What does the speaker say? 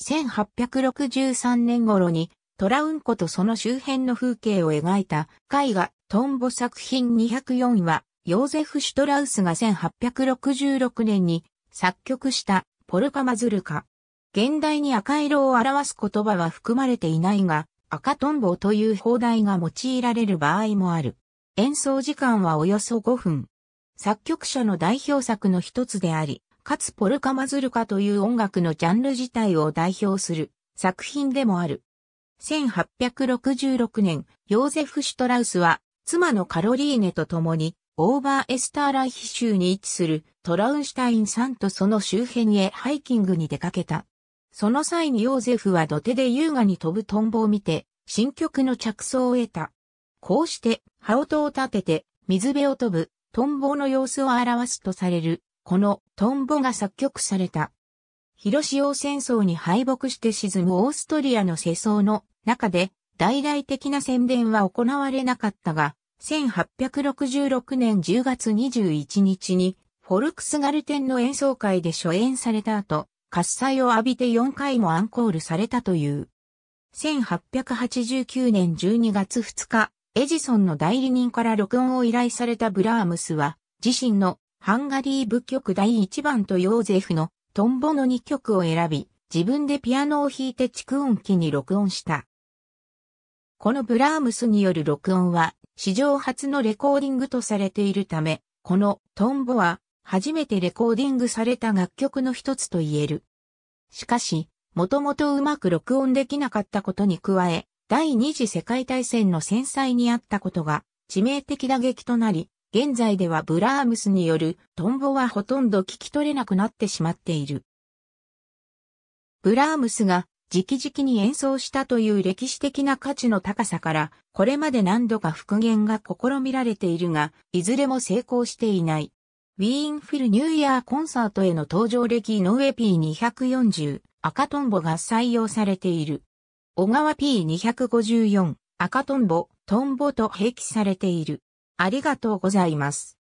1863年頃にトラウン湖とその周辺の風景を描いた絵画トンボ作品204はヨーゼフ・シュトラウスが1866年に作曲したポルカマズルカ。現代に赤色を表す言葉は含まれていないが、赤トンボという放題が用いられる場合もある。演奏時間はおよそ5分。作曲者の代表作の一つであり、かつポルカマズルカという音楽のジャンル自体を代表する作品でもある。1866年、ヨーゼフ・シュトラウスは、妻のカロリーネと共に、オーバーエスターライヒ州に位置するトラウンシュタインさんとその周辺へハイキングに出かけた。その際にヨーゼフは土手で優雅に飛ぶトンボを見て、新曲の着想を得た。こうして、羽音を立てて、水辺を飛ぶ、トンボの様子を表すとされる、このトンボが作曲された。広潮戦争に敗北して沈むオーストリアの世相の中で大々的な宣伝は行われなかったが、1866年10月21日にフォルクスガルテンの演奏会で初演された後、喝采を浴びて4回もアンコールされたという。1889年12月2日、エジソンの代理人から録音を依頼されたブラームスは、自身のハンガリー舞曲第1番とヨーゼフのトンボの2曲を選び、自分でピアノを弾いて蓄音機に録音した。このブラームスによる録音は史上初のレコーディングとされているため、このトンボは初めてレコーディングされた楽曲の一つと言える。しかし、もともとうまく録音できなかったことに加え、第二次世界大戦の戦災にあったことが致命的打撃となり、現在ではブラームスによるトンボはほとんど聞き取れなくなってしまっている。ブラームスが直々に演奏したという歴史的な価値の高さから、これまで何度か復元が試みられているが、いずれも成功していない。ウィーンフィルニューイヤーコンサートへの登場歴の上 P240 赤トンボが採用されている。小川 P254 赤トンボ、トンボと併記されている。ありがとうございます。